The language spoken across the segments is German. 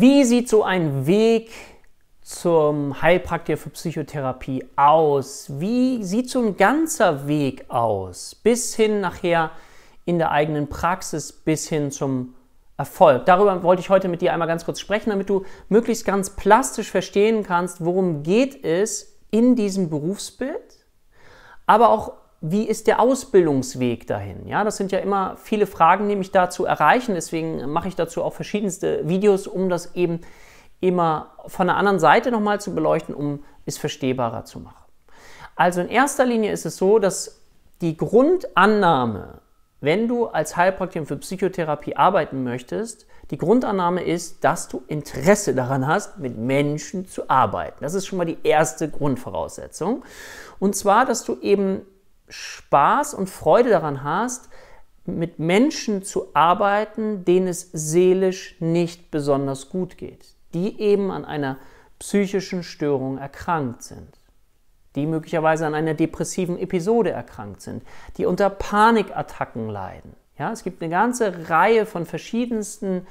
Wie sieht so ein Weg zum Heilpraktiker für Psychotherapie aus? Wie sieht so ein ganzer Weg aus? Bis hin nachher in der eigenen Praxis, bis hin zum Erfolg. Darüber wollte ich heute mit dir einmal ganz kurz sprechen, damit du möglichst ganz plastisch verstehen kannst, worum geht es in diesem Berufsbild, aber auch wie ist der Ausbildungsweg dahin? Ja, das sind ja immer viele Fragen, die mich da zu erreichen. Deswegen mache ich dazu auch verschiedenste Videos, um das eben immer von der anderen Seite nochmal zu beleuchten, um es verstehbarer zu machen. Also in erster Linie ist es so, dass die Grundannahme, wenn du als Heilpraktiker für Psychotherapie arbeiten möchtest, die Grundannahme ist, dass du Interesse daran hast, mit Menschen zu arbeiten. Das ist schon mal die erste Grundvoraussetzung. Und zwar, dass du eben Spaß und Freude daran hast, mit Menschen zu arbeiten, denen es seelisch nicht besonders gut geht, die eben an einer psychischen Störung erkrankt sind, die möglicherweise an einer depressiven Episode erkrankt sind, die unter Panikattacken leiden. Ja, es gibt eine ganze Reihe von verschiedensten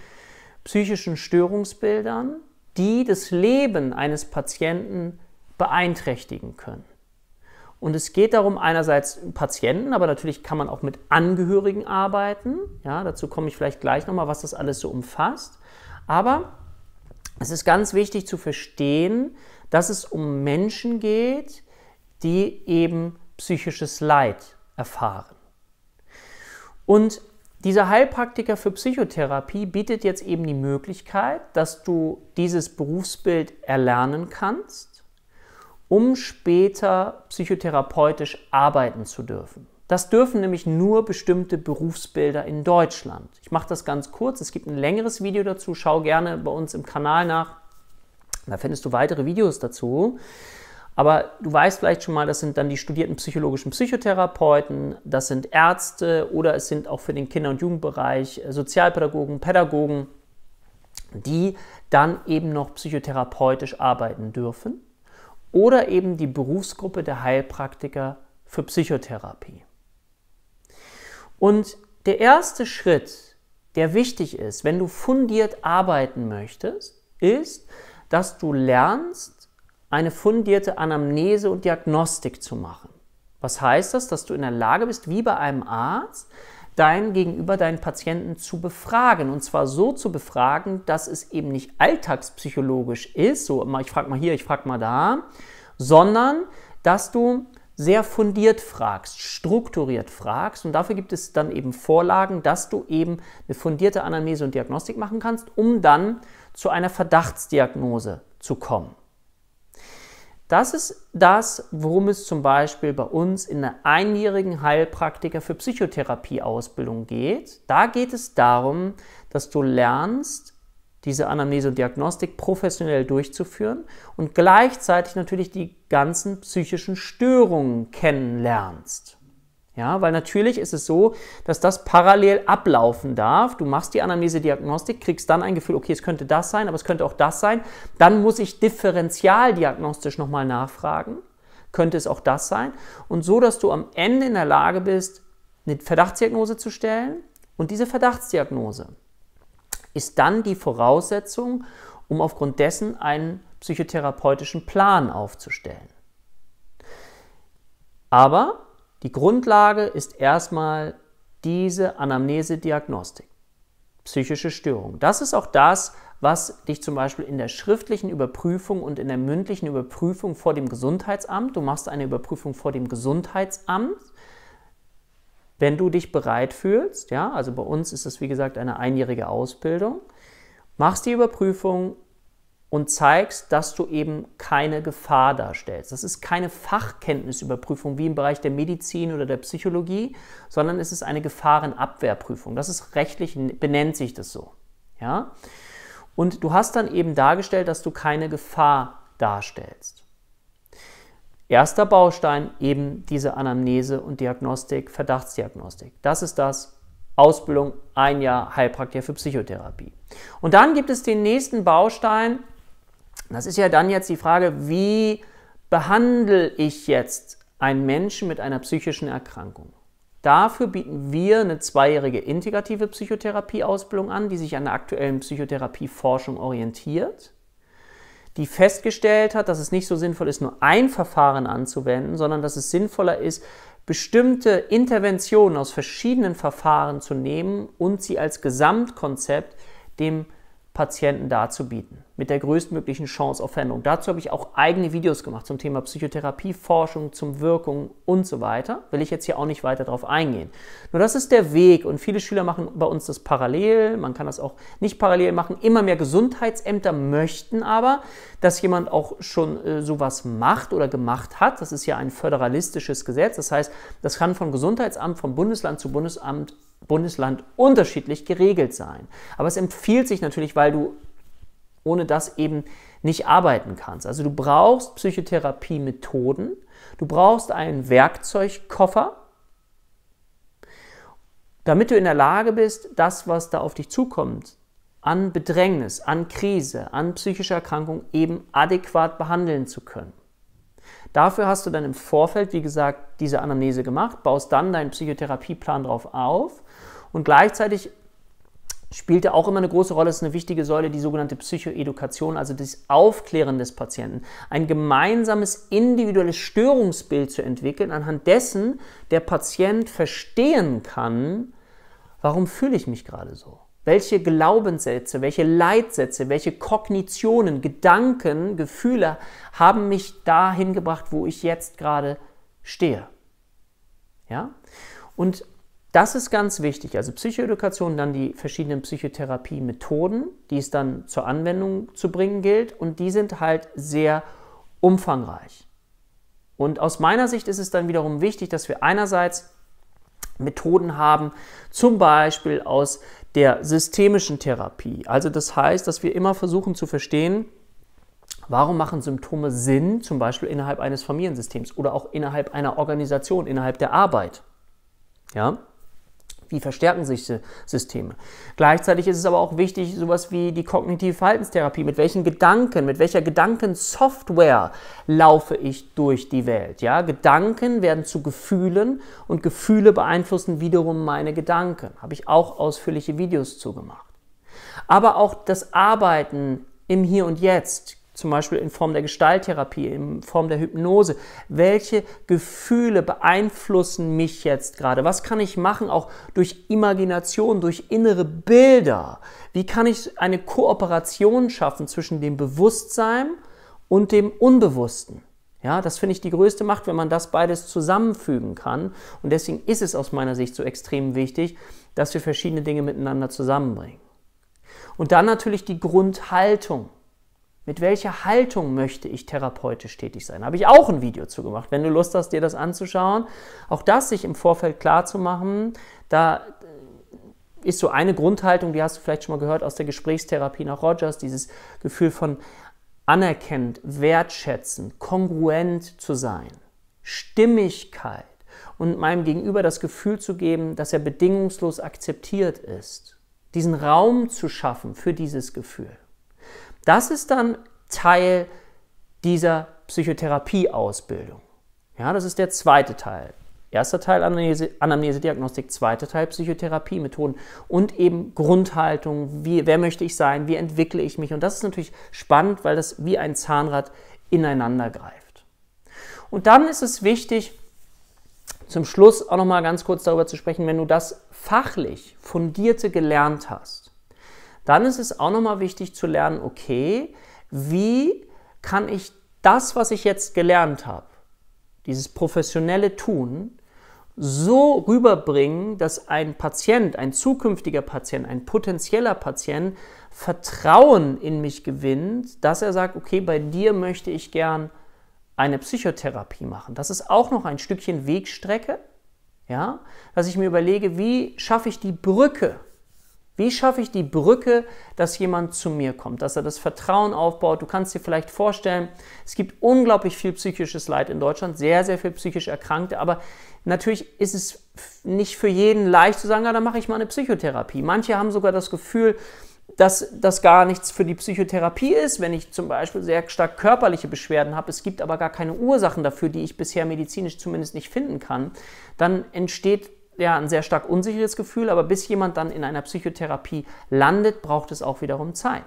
psychischen Störungsbildern, die das Leben eines Patienten beeinträchtigen können. Und es geht darum, einerseits Patienten, aber natürlich kann man auch mit Angehörigen arbeiten. Ja, dazu komme ich vielleicht gleich nochmal, was das alles so umfasst. Aber es ist ganz wichtig zu verstehen, dass es um Menschen geht, die eben psychisches Leid erfahren. Und dieser Heilpraktiker für Psychotherapie bietet jetzt eben die Möglichkeit, dass du dieses Berufsbild erlernen kannst um später psychotherapeutisch arbeiten zu dürfen. Das dürfen nämlich nur bestimmte Berufsbilder in Deutschland. Ich mache das ganz kurz. Es gibt ein längeres Video dazu. Schau gerne bei uns im Kanal nach. Da findest du weitere Videos dazu. Aber du weißt vielleicht schon mal, das sind dann die studierten psychologischen Psychotherapeuten, das sind Ärzte oder es sind auch für den Kinder- und Jugendbereich äh, Sozialpädagogen, Pädagogen, die dann eben noch psychotherapeutisch arbeiten dürfen oder eben die Berufsgruppe der Heilpraktiker für Psychotherapie. Und der erste Schritt, der wichtig ist, wenn du fundiert arbeiten möchtest, ist, dass du lernst, eine fundierte Anamnese und Diagnostik zu machen. Was heißt das? Dass du in der Lage bist, wie bei einem Arzt, dein Gegenüber, deinen Patienten zu befragen. Und zwar so zu befragen, dass es eben nicht alltagspsychologisch ist, so ich frage mal hier, ich frage mal da, sondern dass du sehr fundiert fragst, strukturiert fragst. Und dafür gibt es dann eben Vorlagen, dass du eben eine fundierte Anamnese und Diagnostik machen kannst, um dann zu einer Verdachtsdiagnose zu kommen. Das ist das, worum es zum Beispiel bei uns in der einjährigen Heilpraktiker für Psychotherapieausbildung geht. Da geht es darum, dass du lernst, diese Anamnese und Diagnostik professionell durchzuführen und gleichzeitig natürlich die ganzen psychischen Störungen kennenlernst. Ja, weil natürlich ist es so, dass das parallel ablaufen darf. Du machst die Anamnese-Diagnostik, kriegst dann ein Gefühl, okay, es könnte das sein, aber es könnte auch das sein. Dann muss ich differenzialdiagnostisch nochmal nachfragen. Könnte es auch das sein? Und so, dass du am Ende in der Lage bist, eine Verdachtsdiagnose zu stellen. Und diese Verdachtsdiagnose ist dann die Voraussetzung, um aufgrund dessen einen psychotherapeutischen Plan aufzustellen. Aber die Grundlage ist erstmal diese Anamnese-Diagnostik, psychische Störung. Das ist auch das, was dich zum Beispiel in der schriftlichen Überprüfung und in der mündlichen Überprüfung vor dem Gesundheitsamt, du machst eine Überprüfung vor dem Gesundheitsamt, wenn du dich bereit fühlst, ja, also bei uns ist das wie gesagt eine einjährige Ausbildung, machst die Überprüfung und zeigst, dass du eben keine Gefahr darstellst. Das ist keine Fachkenntnisüberprüfung wie im Bereich der Medizin oder der Psychologie, sondern es ist eine Gefahrenabwehrprüfung. Das ist rechtlich, benennt sich das so. Ja? Und du hast dann eben dargestellt, dass du keine Gefahr darstellst. Erster Baustein eben diese Anamnese und Diagnostik, Verdachtsdiagnostik. Das ist das, Ausbildung ein Jahr Heilpraktiker für Psychotherapie. Und dann gibt es den nächsten Baustein, das ist ja dann jetzt die Frage, wie behandle ich jetzt einen Menschen mit einer psychischen Erkrankung? Dafür bieten wir eine zweijährige integrative Psychotherapieausbildung an, die sich an der aktuellen Psychotherapieforschung orientiert, die festgestellt hat, dass es nicht so sinnvoll ist, nur ein Verfahren anzuwenden, sondern dass es sinnvoller ist, bestimmte Interventionen aus verschiedenen Verfahren zu nehmen und sie als Gesamtkonzept dem Patienten darzubieten, mit der größtmöglichen Chance auf Veränderung. Dazu habe ich auch eigene Videos gemacht zum Thema Psychotherapieforschung, zum Wirkung und so weiter. Will ich jetzt hier auch nicht weiter darauf eingehen. Nur das ist der Weg und viele Schüler machen bei uns das parallel. Man kann das auch nicht parallel machen. Immer mehr Gesundheitsämter möchten aber, dass jemand auch schon äh, sowas macht oder gemacht hat. Das ist ja ein föderalistisches Gesetz. Das heißt, das kann von Gesundheitsamt, von Bundesland zu Bundesamt Bundesland unterschiedlich geregelt sein. Aber es empfiehlt sich natürlich, weil du ohne das eben nicht arbeiten kannst. Also du brauchst Psychotherapie-Methoden, du brauchst einen Werkzeugkoffer, damit du in der Lage bist, das, was da auf dich zukommt, an Bedrängnis, an Krise, an psychischer Erkrankung eben adäquat behandeln zu können. Dafür hast du dann im Vorfeld, wie gesagt, diese Anamnese gemacht, baust dann deinen Psychotherapieplan drauf auf und gleichzeitig spielt er auch immer eine große Rolle, ist eine wichtige Säule, die sogenannte Psychoedukation, also das Aufklären des Patienten. Ein gemeinsames individuelles Störungsbild zu entwickeln, anhand dessen der Patient verstehen kann, warum fühle ich mich gerade so? Welche Glaubenssätze, welche Leitsätze, welche Kognitionen, Gedanken, Gefühle haben mich dahin gebracht, wo ich jetzt gerade stehe? Ja? Und das ist ganz wichtig. Also Psychoedukation, dann die verschiedenen Psychotherapie-Methoden, die es dann zur Anwendung zu bringen gilt. Und die sind halt sehr umfangreich. Und aus meiner Sicht ist es dann wiederum wichtig, dass wir einerseits Methoden haben, zum Beispiel aus der systemischen Therapie. Also das heißt, dass wir immer versuchen zu verstehen, Warum machen Symptome Sinn, zum Beispiel innerhalb eines Familiensystems oder auch innerhalb einer Organisation, innerhalb der Arbeit? Ja? Wie verstärken sich Systeme? Gleichzeitig ist es aber auch wichtig, sowas wie die kognitive Verhaltenstherapie. Mit welchen Gedanken, mit welcher Gedankensoftware laufe ich durch die Welt? Ja, Gedanken werden zu Gefühlen und Gefühle beeinflussen wiederum meine Gedanken. Habe ich auch ausführliche Videos zugemacht. Aber auch das Arbeiten im Hier und Jetzt zum Beispiel in Form der Gestalttherapie, in Form der Hypnose. Welche Gefühle beeinflussen mich jetzt gerade? Was kann ich machen, auch durch Imagination, durch innere Bilder? Wie kann ich eine Kooperation schaffen zwischen dem Bewusstsein und dem Unbewussten? Ja, das finde ich die größte Macht, wenn man das beides zusammenfügen kann. Und deswegen ist es aus meiner Sicht so extrem wichtig, dass wir verschiedene Dinge miteinander zusammenbringen. Und dann natürlich die Grundhaltung. Mit welcher Haltung möchte ich therapeutisch tätig sein? Habe ich auch ein Video zu gemacht. Wenn du Lust hast, dir das anzuschauen, auch das sich im Vorfeld klar zu machen, da äh, ist so eine Grundhaltung, die hast du vielleicht schon mal gehört aus der Gesprächstherapie nach Rogers, dieses Gefühl von anerkennend, wertschätzen, kongruent zu sein, Stimmigkeit und meinem Gegenüber das Gefühl zu geben, dass er bedingungslos akzeptiert ist, diesen Raum zu schaffen für dieses Gefühl. Das ist dann Teil dieser Psychotherapieausbildung. Ja, das ist der zweite Teil. Erster Teil Anamnese, Anamnesediagnostik, zweiter Teil Psychotherapiemethoden und eben Grundhaltung, wie, wer möchte ich sein, wie entwickle ich mich. Und das ist natürlich spannend, weil das wie ein Zahnrad ineinander greift. Und dann ist es wichtig, zum Schluss auch nochmal ganz kurz darüber zu sprechen, wenn du das fachlich fundierte gelernt hast, dann ist es auch nochmal wichtig zu lernen, okay, wie kann ich das, was ich jetzt gelernt habe, dieses professionelle Tun, so rüberbringen, dass ein Patient, ein zukünftiger Patient, ein potenzieller Patient Vertrauen in mich gewinnt, dass er sagt, okay, bei dir möchte ich gern eine Psychotherapie machen. Das ist auch noch ein Stückchen Wegstrecke, ja, dass ich mir überlege, wie schaffe ich die Brücke wie schaffe ich die Brücke, dass jemand zu mir kommt, dass er das Vertrauen aufbaut? Du kannst dir vielleicht vorstellen, es gibt unglaublich viel psychisches Leid in Deutschland, sehr, sehr viel psychisch Erkrankte, aber natürlich ist es nicht für jeden leicht zu sagen, ja, dann mache ich mal eine Psychotherapie. Manche haben sogar das Gefühl, dass das gar nichts für die Psychotherapie ist, wenn ich zum Beispiel sehr stark körperliche Beschwerden habe, es gibt aber gar keine Ursachen dafür, die ich bisher medizinisch zumindest nicht finden kann, dann entsteht ja ein sehr stark unsicheres Gefühl, aber bis jemand dann in einer Psychotherapie landet, braucht es auch wiederum Zeit.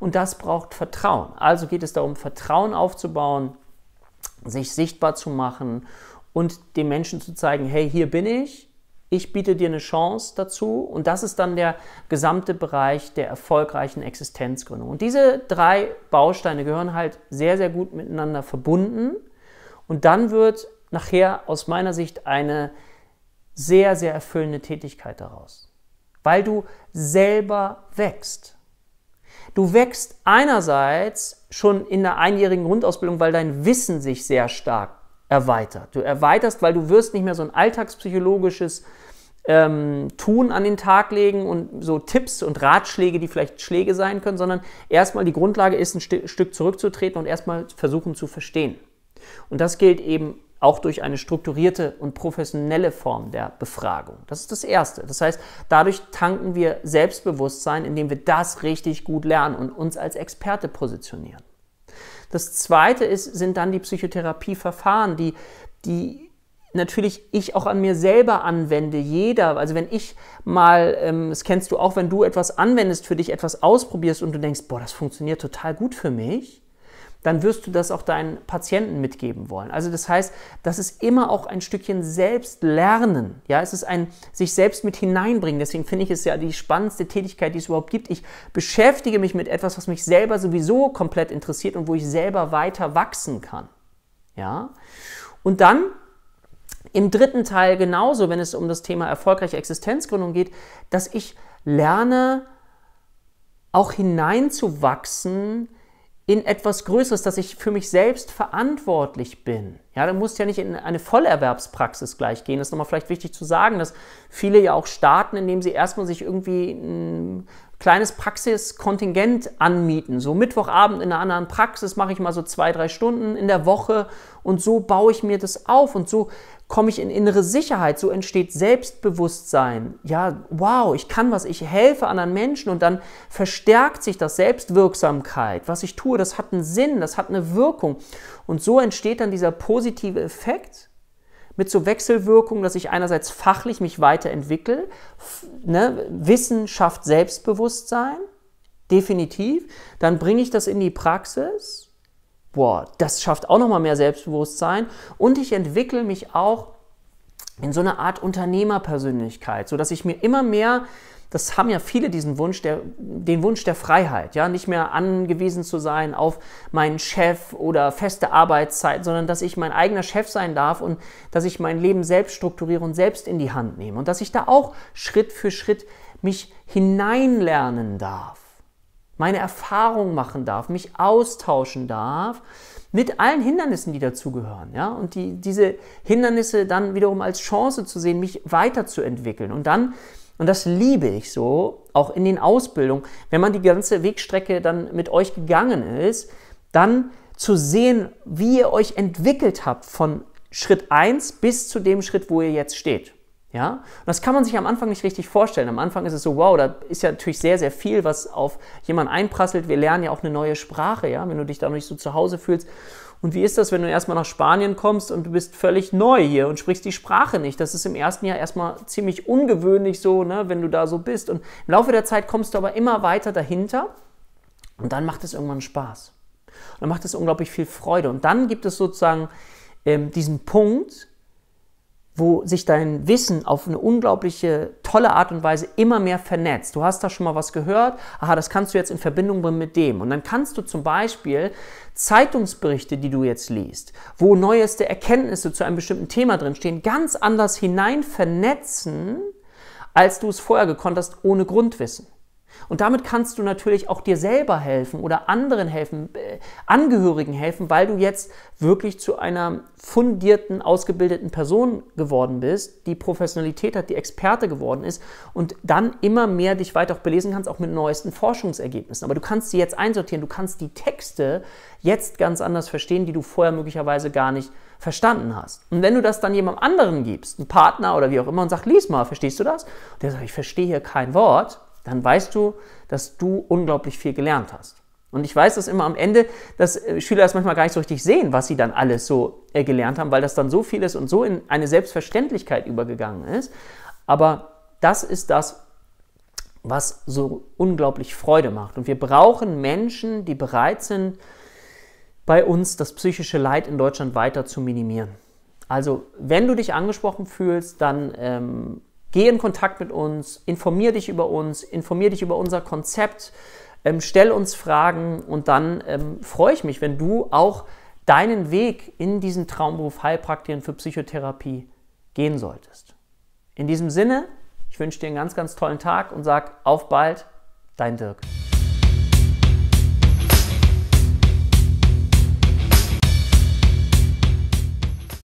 Und das braucht Vertrauen. Also geht es darum, Vertrauen aufzubauen, sich sichtbar zu machen und den Menschen zu zeigen, hey, hier bin ich, ich biete dir eine Chance dazu und das ist dann der gesamte Bereich der erfolgreichen Existenzgründung. Und diese drei Bausteine gehören halt sehr, sehr gut miteinander verbunden und dann wird nachher aus meiner Sicht eine sehr, sehr erfüllende Tätigkeit daraus, weil du selber wächst. Du wächst einerseits schon in der einjährigen Grundausbildung, weil dein Wissen sich sehr stark erweitert. Du erweiterst, weil du wirst nicht mehr so ein alltagspsychologisches ähm, Tun an den Tag legen und so Tipps und Ratschläge, die vielleicht Schläge sein können, sondern erstmal die Grundlage ist, ein St Stück zurückzutreten und erstmal versuchen zu verstehen. Und das gilt eben auch durch eine strukturierte und professionelle Form der Befragung. Das ist das Erste. Das heißt, dadurch tanken wir Selbstbewusstsein, indem wir das richtig gut lernen und uns als Experte positionieren. Das Zweite ist, sind dann die Psychotherapieverfahren, die, die natürlich ich auch an mir selber anwende. Jeder, also wenn ich mal, ähm, das kennst du auch, wenn du etwas anwendest, für dich etwas ausprobierst und du denkst, boah, das funktioniert total gut für mich, dann wirst du das auch deinen Patienten mitgeben wollen. Also das heißt, das ist immer auch ein Stückchen Selbstlernen. Ja, es ist ein sich selbst mit hineinbringen. Deswegen finde ich es ja die spannendste Tätigkeit, die es überhaupt gibt. Ich beschäftige mich mit etwas, was mich selber sowieso komplett interessiert und wo ich selber weiter wachsen kann. Ja, und dann im dritten Teil genauso, wenn es um das Thema erfolgreiche Existenzgründung geht, dass ich lerne, auch hineinzuwachsen in etwas Größeres, dass ich für mich selbst verantwortlich bin. Ja, da muss ja nicht in eine Vollerwerbspraxis gleich gehen. Das ist nochmal vielleicht wichtig zu sagen, dass viele ja auch starten, indem sie erstmal sich irgendwie ein kleines Praxiskontingent anmieten. So Mittwochabend in einer anderen Praxis mache ich mal so zwei, drei Stunden in der Woche und so baue ich mir das auf und so komme ich in innere Sicherheit, so entsteht Selbstbewusstsein. Ja, wow, ich kann was, ich helfe anderen Menschen und dann verstärkt sich das Selbstwirksamkeit. Was ich tue, das hat einen Sinn, das hat eine Wirkung. Und so entsteht dann dieser positive Effekt mit so Wechselwirkungen, dass ich einerseits fachlich mich weiterentwickle, ne, Wissen schafft Selbstbewusstsein, definitiv, dann bringe ich das in die Praxis boah, das schafft auch nochmal mehr Selbstbewusstsein und ich entwickle mich auch in so eine Art Unternehmerpersönlichkeit, sodass ich mir immer mehr das haben ja viele diesen Wunsch, der, den Wunsch der Freiheit, ja, nicht mehr angewiesen zu sein auf meinen Chef oder feste Arbeitszeiten, sondern dass ich mein eigener Chef sein darf und dass ich mein Leben selbst strukturiere und selbst in die Hand nehme und dass ich da auch Schritt für Schritt mich hineinlernen darf meine Erfahrung machen darf, mich austauschen darf mit allen Hindernissen, die dazugehören. Ja? Und die, diese Hindernisse dann wiederum als Chance zu sehen, mich weiterzuentwickeln. Und dann, und das liebe ich so, auch in den Ausbildungen, wenn man die ganze Wegstrecke dann mit euch gegangen ist, dann zu sehen, wie ihr euch entwickelt habt von Schritt 1 bis zu dem Schritt, wo ihr jetzt steht. Ja? Und das kann man sich am Anfang nicht richtig vorstellen. Am Anfang ist es so, wow, da ist ja natürlich sehr, sehr viel, was auf jemanden einprasselt. Wir lernen ja auch eine neue Sprache, ja? wenn du dich da nicht so zu Hause fühlst. Und wie ist das, wenn du erstmal nach Spanien kommst und du bist völlig neu hier und sprichst die Sprache nicht? Das ist im ersten Jahr erstmal ziemlich ungewöhnlich so, ne, wenn du da so bist. Und im Laufe der Zeit kommst du aber immer weiter dahinter und dann macht es irgendwann Spaß. Und dann macht es unglaublich viel Freude. Und dann gibt es sozusagen ähm, diesen Punkt, wo sich dein Wissen auf eine unglaubliche, tolle Art und Weise immer mehr vernetzt. Du hast da schon mal was gehört, aha, das kannst du jetzt in Verbindung bringen mit dem. Und dann kannst du zum Beispiel Zeitungsberichte, die du jetzt liest, wo neueste Erkenntnisse zu einem bestimmten Thema drinstehen, ganz anders hinein vernetzen, als du es vorher gekonnt hast, ohne Grundwissen. Und damit kannst du natürlich auch dir selber helfen oder anderen helfen, äh, Angehörigen helfen, weil du jetzt wirklich zu einer fundierten, ausgebildeten Person geworden bist, die Professionalität hat, die Experte geworden ist und dann immer mehr dich weiter auch belesen kannst, auch mit neuesten Forschungsergebnissen. Aber du kannst sie jetzt einsortieren, du kannst die Texte jetzt ganz anders verstehen, die du vorher möglicherweise gar nicht verstanden hast. Und wenn du das dann jemandem anderen gibst, einem Partner oder wie auch immer, und sagst, lies mal, verstehst du das? Und der sagt, ich verstehe hier kein Wort dann weißt du, dass du unglaublich viel gelernt hast. Und ich weiß das immer am Ende, dass äh, Schüler das manchmal gar nicht so richtig sehen, was sie dann alles so äh, gelernt haben, weil das dann so viel ist und so in eine Selbstverständlichkeit übergegangen ist. Aber das ist das, was so unglaublich Freude macht. Und wir brauchen Menschen, die bereit sind, bei uns das psychische Leid in Deutschland weiter zu minimieren. Also, wenn du dich angesprochen fühlst, dann ähm, Geh in Kontakt mit uns, informier dich über uns, informier dich über unser Konzept, ähm, stell uns Fragen und dann ähm, freue ich mich, wenn du auch deinen Weg in diesen Traumberuf Heilpraktikerin für Psychotherapie gehen solltest. In diesem Sinne, ich wünsche dir einen ganz, ganz tollen Tag und sag auf bald, dein Dirk.